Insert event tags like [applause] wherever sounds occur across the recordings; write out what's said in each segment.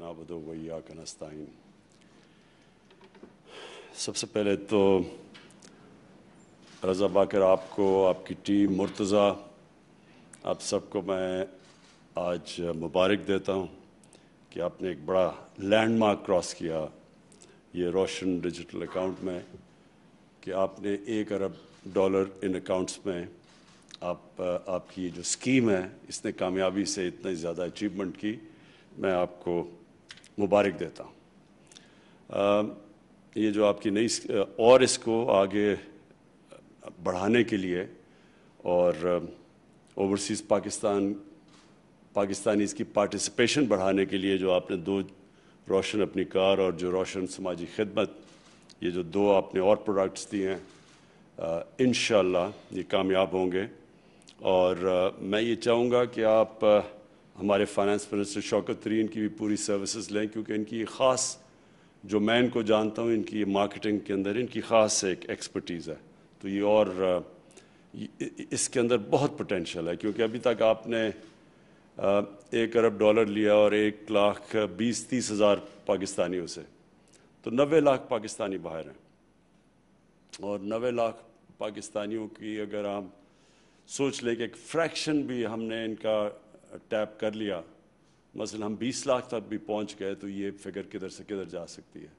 नबदो वैया का नस्ताइन सबसे पहले तो रज़ा बाकर आपको आपकी टीम मुर्तज़ा आप सबको मैं आज मुबारक देता हूँ कि आपने एक बड़ा लैंडमार्क क्रॉस किया ये रोशन डिजिटल अकाउंट में कि आपने एक अरब डॉलर इन अकाउंट्स में आप आपकी जो स्कीम है इसने कामयाबी से इतनी ज़्यादा अचीवमेंट की मैं आपको मुबारक देता हूँ ये जो आपकी नई और इसको आगे बढ़ाने के लिए और ओवरसीज़ पाकिस्तान पाकिस्तानी इसकी पार्टिसिपेशन बढ़ाने के लिए जो आपने दो रोशन अपनी कार और जो रोशन समाजी खिदमत ये जो दो आपने और प्रोडक्ट्स दिए हैं इन ये कामयाब होंगे और आ, मैं ये चाहूँगा कि आप हमारे फाइनेंस मिनिस्टर शौकत तरीन की भी पूरी सर्विसेज लें क्योंकि इनकी ख़ास जो मैं इनको जानता हूँ इनकी मार्केटिंग के अंदर इनकी ख़ास एक एक्सपर्टीज़ है तो ये और इसके अंदर बहुत पोटेंशल है क्योंकि अभी तक आपने एक अरब डॉलर लिया और एक लाख बीस तीस हज़ार पाकिस्तानियों से तो नबे लाख पाकिस्तानी बाहर हैं और नबे लाख पाकिस्तानियों की अगर हम सोच लें कि एक फ्रैक्शन भी हमने इनका टैप कर लिया मसल हम 20 लाख तक भी पहुंच गए तो ये फिगर किधर से किधर जा सकती है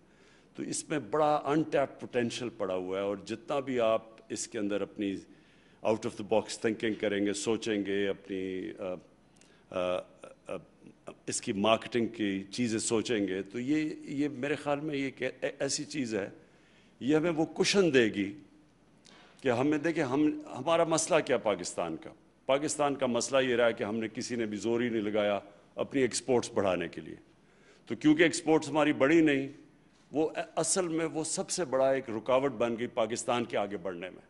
तो इसमें बड़ा अनटैप पोटेंशियल पड़ा हुआ है और जितना भी आप इसके अंदर अपनी out of the box thinking करेंगे सोचेंगे अपनी आ, आ, आ, इसकी मार्केटिंग की चीज़ें सोचेंगे तो ये ये मेरे ख्याल में ये ऐसी चीज़ है ये हमें वो कुशन देगी कि हमें देखें हम हमारा मसला क्या पाकिस्तान का पाकिस्तान का मसला ये रहा कि हमने किसी ने भी जोर ही नहीं लगाया अपनी एक्सपोर्ट्स बढ़ाने के लिए तो क्योंकि एक्सपोर्ट्स हमारी बढ़ी नहीं वो असल में वो सबसे बड़ा एक रुकावट बन गई पाकिस्तान के आगे बढ़ने में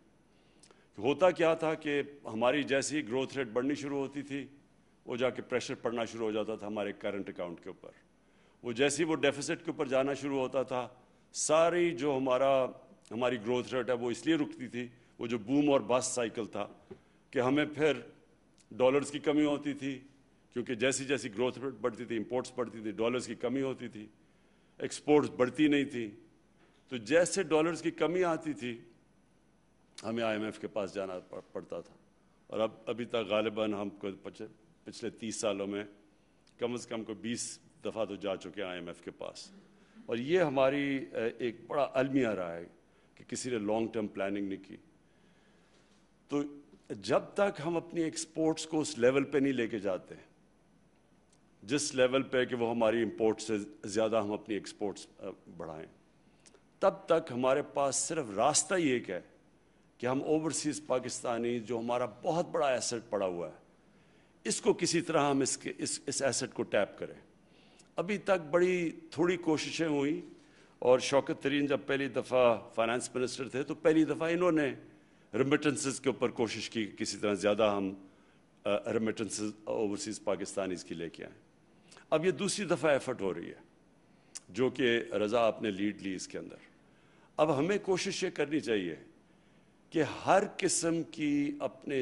होता क्या था कि हमारी जैसी ग्रोथ रेट बढ़नी शुरू होती थी वो जाके प्रेशर पड़ना शुरू हो जाता था हमारे करंट अकाउंट के ऊपर वो जैसी वो डेफिसिट के ऊपर जाना शुरू होता था सारी जो हमारा हमारी ग्रोथ रेट है वो इसलिए रुकती थी वो जो बूम और बस साइकिल था कि हमें फिर डॉलर्स की कमी होती थी क्योंकि जैसी जैसी ग्रोथ रेट बढ़ती थी इंपोर्ट्स बढ़ती थी डॉलर्स की कमी होती थी एक्सपोर्ट्स बढ़ती नहीं थी तो जैसे डॉलर्स की कमी आती थी हमें आईएमएफ के पास जाना पड़ता था और अब अभी तक गालिबा हम पिछले तीस सालों में कम अज़ कम को बीस दफ़ा तो जा चुके हैं आई के पास और ये हमारी एक बड़ा अलमिया रहा है कि किसी ने लॉन्ग टर्म प्लानिंग नहीं की तो जब तक हम अपनी एक्सपोर्ट्स को उस लेवल पे नहीं लेके जाते जिस लेवल पे कि वो हमारी इंपोर्ट से ज़्यादा हम अपनी एक्सपोर्ट्स बढ़ाएं तब तक हमारे पास सिर्फ रास्ता ही एक है कि हम ओवरसीज़ पाकिस्तानी जो हमारा बहुत बड़ा एसेट पड़ा हुआ है इसको किसी तरह हम इसके इस इस एसेट को टैप करें अभी तक बड़ी थोड़ी कोशिशें हुई और शौकत तरीन जब पहली दफ़ा फाइनेंस मिनिस्टर थे तो पहली दफ़ा इन्होंने रेमिटेंसेस के ऊपर कोशिश की किसी तरह ज़्यादा हम रेमिटेंस ओवरसीज़ पाकिस्तानीज़ की लेके आए अब ये दूसरी दफ़ा एफर्ट हो रही है जो कि रज़ा आपने लीड ली इसके अंदर अब हमें कोशिश ये करनी चाहिए कि हर किस्म की अपने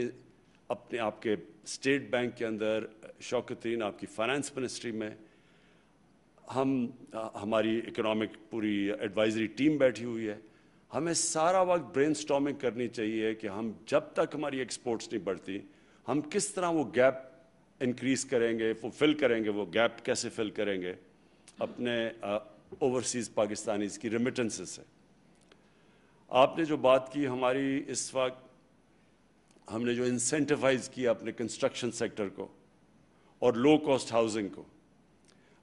अपने आपके स्टेट बैंक के अंदर शौकतीन आपकी फाइनेंस मिनिस्ट्री में हम हमारी इकोनॉमिक पूरी एडवाइजरी टीम बैठी हुई है हमें सारा वक्त ब्रेन करनी चाहिए कि हम जब तक हमारी एक्सपोर्ट्स नहीं बढ़ती हम किस तरह वो गैप इंक्रीज करेंगे फुलफिल करेंगे वो गैप कैसे फिल करेंगे अपने ओवरसीज़ पाकिस्तानीज की रिमिटेंसेस से आपने जो बात की हमारी इस वक्त हमने जो इंसेंटिवाइज किया अपने कंस्ट्रक्शन सेक्टर को और लो कॉस्ट हाउसिंग को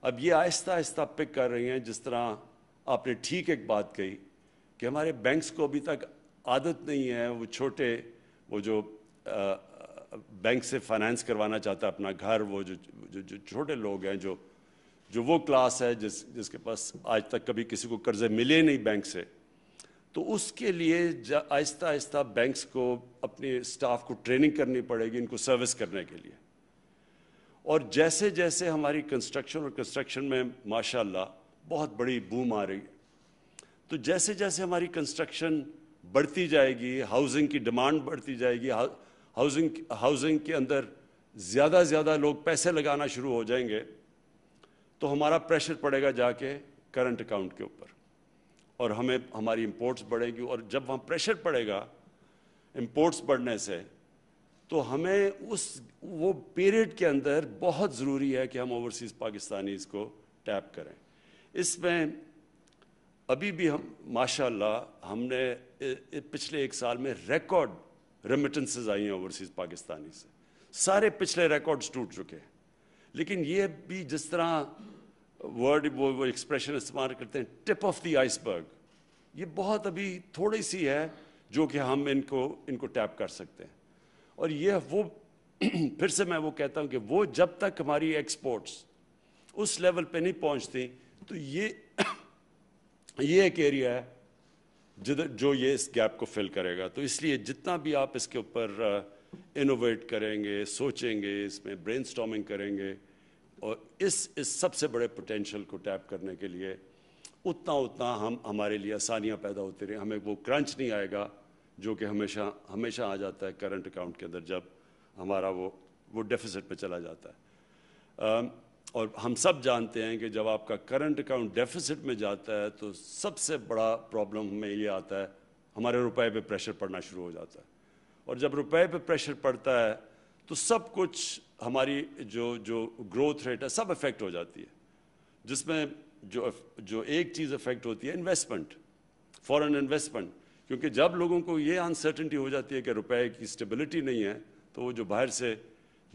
अब ये आहिस्ता आहिस्ता पिक कर रही हैं जिस तरह आपने ठीक एक बात कही कि हमारे बैंक्स को अभी तक आदत नहीं है वो छोटे वो जो आ, बैंक से फाइनेंस करवाना चाहता है अपना घर वो जो जो, जो छोटे लोग हैं जो जो वो क्लास है जिस जिसके पास आज तक कभी किसी को कर्जे मिले नहीं बैंक से तो उसके लिए आहिस्ता आहिस्ता बैंक्स को अपने स्टाफ को ट्रेनिंग करनी पड़ेगी इनको सर्विस करने के लिए और जैसे जैसे हमारी कंस्ट्रक्शन और कंस्ट्रक्शन में माशाल्लाह बहुत बड़ी बूम आ रही तो जैसे जैसे हमारी कंस्ट्रक्शन बढ़ती जाएगी हाउसिंग की डिमांड बढ़ती जाएगी हाउसिंग हाउसिंग के अंदर ज़्यादा ज़्यादा लोग पैसे लगाना शुरू हो जाएंगे तो हमारा प्रेशर पड़ेगा जाके करंट अकाउंट के ऊपर और हमें हमारी इम्पोर्ट्स बढ़ेगी और जब वहाँ प्रेशर पड़ेगा इम्पोर्ट्स बढ़ने से तो हमें उस वो पीरियड के अंदर बहुत ज़रूरी है कि हम ओवरसीज़ पाकिस्तानीज़ को टैप करें इसमें अभी भी हम माशाल्लाह हमने पिछले एक साल में रिकॉर्ड रेमिटेंसेज आई हैं ओवरसीज़ पाकिस्तानी से सारे पिछले रिकॉर्ड्स टूट चुके हैं लेकिन ये भी जिस तरह वर्ड वो वो एक्सप्रेशन इस्तेमाल करते हैं टिप ऑफ द आइसबर्ग ये बहुत अभी थोड़ी सी है जो कि हम इनको इनको टैप कर सकते हैं और ये वो [clears throat] फिर से मैं वो कहता हूँ कि वो जब तक हमारी एक्सपोर्ट्स उस लेवल पे नहीं पहुँचती तो ये ये एक एरिया है जिधर जो ये इस गैप को फिल करेगा तो इसलिए जितना भी आप इसके ऊपर इनोवेट uh, करेंगे सोचेंगे इसमें ब्रेन करेंगे और इस इस सबसे बड़े पोटेंशियल को टैप करने के लिए उतना उतना हम हमारे लिए आसानियाँ पैदा होती रही हमें वो क्रंच नहीं आएगा जो कि हमेशा हमेशा आ जाता है करंट अकाउंट के अंदर जब हमारा वो वो डेफिसिट पे चला जाता है आ, um, और हम सब जानते हैं कि जब आपका करंट अकाउंट डेफिसिट में जाता है तो सबसे बड़ा प्रॉब्लम हमें ये आता है हमारे रुपए पे प्रेशर पड़ना शुरू हो जाता है और जब रुपए पे प्रेशर पड़ता है तो सब कुछ हमारी जो जो ग्रोथ रेट है सब इफेक्ट हो जाती है जिसमें जो जो एक चीज़ इफेक्ट होती है इन्वेस्टमेंट फॉरेन इन्वेस्टमेंट क्योंकि जब लोगों को ये अनसर्टिनटी हो जाती है कि रुपए की स्टेबिलिटी नहीं है तो वो जो बाहर से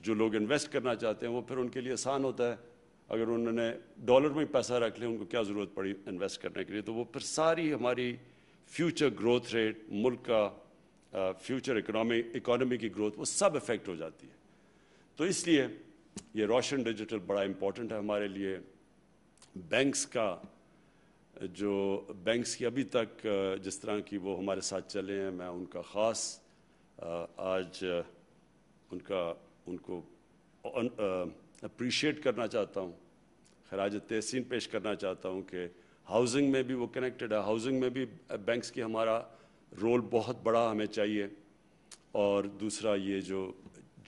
जो लोग इन्वेस्ट करना चाहते हैं वो फिर उनके लिए आसान होता है अगर उन्होंने डॉलर में पैसा रख लिया उनको क्या ज़रूरत पड़ी इन्वेस्ट करने के लिए तो वो फिर सारी हमारी फ्यूचर ग्रोथ रेट मुल्क का फ्यूचर इकोनॉमी इकोनॉमी की ग्रोथ वो सब इफेक्ट हो जाती है तो इसलिए ये रोशन डिजिटल बड़ा इम्पोर्टेंट है हमारे लिए बैंक्स का जो बैंक्स की अभी तक जिस तरह की वो हमारे साथ चले हैं मैं उनका ख़ास आज उनका उनको अप्रिशिएट करना चाहता हूँ खराज तहसीन पेश करना चाहता हूँ कि हाउसिंग में भी वो कनेक्टेड है हाउसिंग में भी बैंक्स की हमारा रोल बहुत बड़ा हमें चाहिए और दूसरा ये जो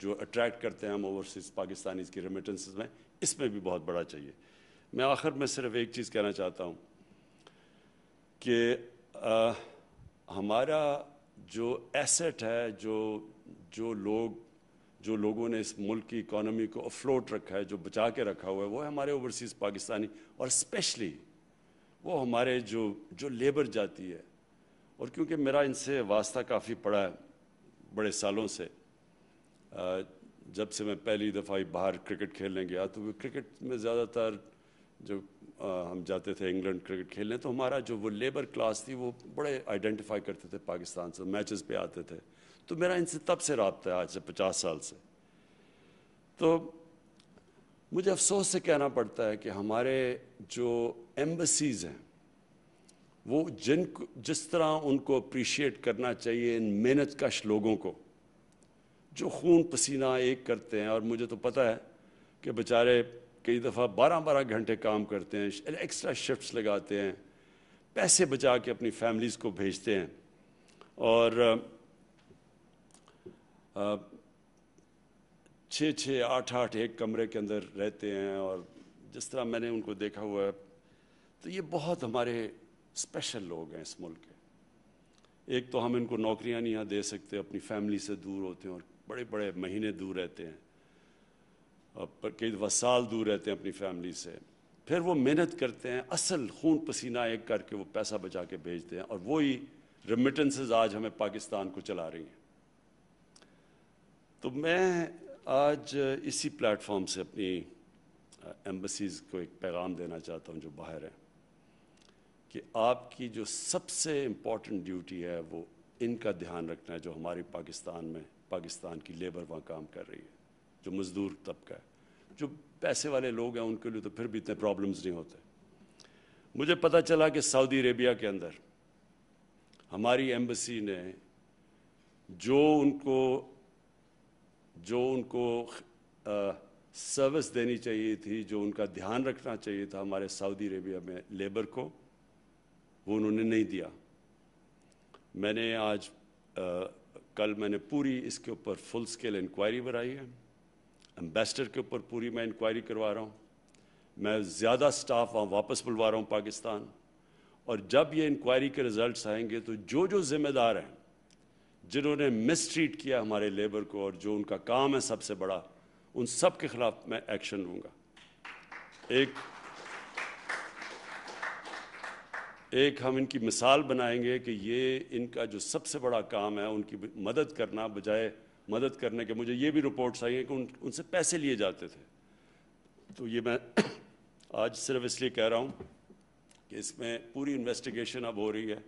जो अट्रैक्ट करते हैं हम ओवरसीज़ पाकिस्तानीज़ की रेमिटेंस में इसमें भी बहुत बड़ा चाहिए मैं आखिर में सिर्फ एक चीज़ कहना चाहता हूँ कि आ, हमारा जो एसेट है जो जो लोग जो लोगों ने इस मुल्क की इकोनॉमी को अफ्लोट रखा है जो बचा के रखा हुआ है वो है हमारे ओवरसीज़ पाकिस्तानी और स्पेशली वो हमारे जो जो लेबर जाती है और क्योंकि मेरा इनसे वास्ता काफ़ी पड़ा है बड़े सालों से जब से मैं पहली दफ़ा बाहर क्रिकेट खेलने गया तो क्रिकेट में ज़्यादातर जो हम जाते थे इंग्लैंड क्रिकेट खेलने तो हमारा जो वो लेबर क्लास थी वो बड़े आइडेंटिफाई करते थे पाकिस्तान से मैचेस पे आते थे तो मेरा इनसे तब से रबता है आज से पचास साल से तो मुझे अफसोस से कहना पड़ता है कि हमारे जो एम्बसीज़ हैं वो जिन जिस तरह उनको अप्रिशिएट करना चाहिए इन मेहनत कश लोगों को जो खून पसीना एक करते हैं और मुझे तो पता है कि बेचारे कई दफ़ा बारह बारह घंटे काम करते हैं एक्स्ट्रा शिफ्ट्स लगाते हैं पैसे बचा के अपनी फैमिलीज़ को भेजते हैं और छः छः आठ आठ एक कमरे के अंदर रहते हैं और जिस तरह मैंने उनको देखा हुआ है तो ये बहुत हमारे स्पेशल लोग हैं इस मुल्क के एक तो हम इनको नौकरियां नहीं यहाँ दे सकते अपनी फैमिली से दूर होते हैं और बड़े बड़े महीने दूर रहते हैं पर कई दफ़ा साल दूर रहते हैं अपनी फैमिली से फिर वो मेहनत करते हैं असल खून पसीना एक करके वो पैसा बचा के भेजते हैं और वही रेमिटेंसेज आज हमें पाकिस्तान को चला रही हैं तो मैं आज इसी प्लेटफॉर्म से अपनी एम्बसीज को एक पैगाम देना चाहता हूँ जो बाहर हैं कि आपकी जो सबसे इम्पॉर्टेंट ड्यूटी है वो इनका ध्यान रखना है जो हमारी पाकिस्तान में पाकिस्तान की लेबर वहाँ काम कर रही है जो मज़दूर तबका है जो पैसे वाले लोग हैं उनके लिए तो फिर भी इतने प्रॉब्लम्स नहीं होते मुझे पता चला कि सऊदी अरेबिया के अंदर हमारी एम्बसी ने जो उनको जो उनको आ, सर्विस देनी चाहिए थी जो उनका ध्यान रखना चाहिए था हमारे सऊदी अरेबिया में लेबर को वो उन्होंने नहीं दिया मैंने आज आ, कल मैंने पूरी इसके ऊपर फुल स्केल इंक्वायरी बनाई है एम्बेसडर के ऊपर पूरी मैं इंक्वायरी करवा रहा हूँ मैं ज़्यादा स्टाफ वहाँ वापस बुलवा रहा हूँ पाकिस्तान और जब ये इंक्वायरी के रिजल्ट्स आएंगे तो जो जो जिम्मेदार हैं जिन्होंने मिसट्रीट किया हमारे लेबर को और जो उनका काम है सबसे बड़ा उन सब के खिलाफ मैं एक्शन लूँगा एक एक हम इनकी मिसाल बनाएंगे कि ये इनका जो सबसे बड़ा काम है उनकी मदद करना बजाय मदद करने के मुझे ये भी रिपोर्ट्स आई हैं कि उन उनसे पैसे लिए जाते थे तो ये मैं [clears throat] आज सिर्फ इसलिए कह रहा हूँ कि इसमें पूरी इन्वेस्टिगेशन अब हो रही है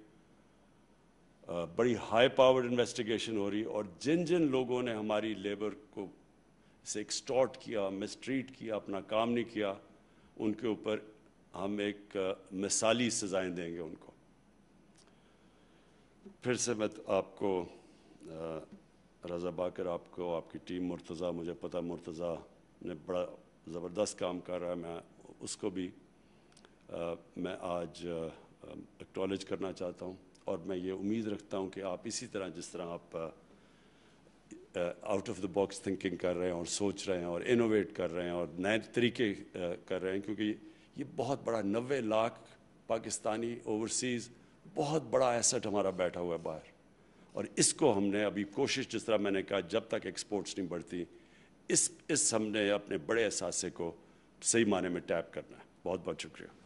बड़ी हाई पावर्ड इन्वेस्टिगेशन हो रही है और जिन जिन लोगों ने हमारी लेबर को से एक्सटॉर्ट किया मिसट्रीट किया अपना काम नहीं किया उनके ऊपर हम एक मिसाली सजाएं देंगे उनको फिर से मैं आपको आ, रज़ा बाकर आपको आपकी टीम मुर्तज़ा मुझे पता मुर्तज़ा ने बड़ा ज़बरदस्त काम कर रहा है मैं उसको भी आ, मैं आज एक्नॉलेज करना चाहता हूँ और मैं ये उम्मीद रखता हूँ कि आप इसी तरह जिस तरह आप out of the box thinking कर रहे हैं और सोच रहे हैं और इनोवेट कर रहे हैं और नए तरीके uh, कर रहे हैं क्योंकि ये बहुत बड़ा नबे लाख पाकिस्तानी ओवरसीज़ बहुत बड़ा एसेट हमारा बैठा हुआ है बाहर और इसको हमने अभी कोशिश जिस तरह मैंने कहा जब तक एक्सपोर्ट्स नहीं बढ़ती इस इस हमने अपने बड़े एहसास को सही माने में टैप करना है बहुत बहुत शुक्रिया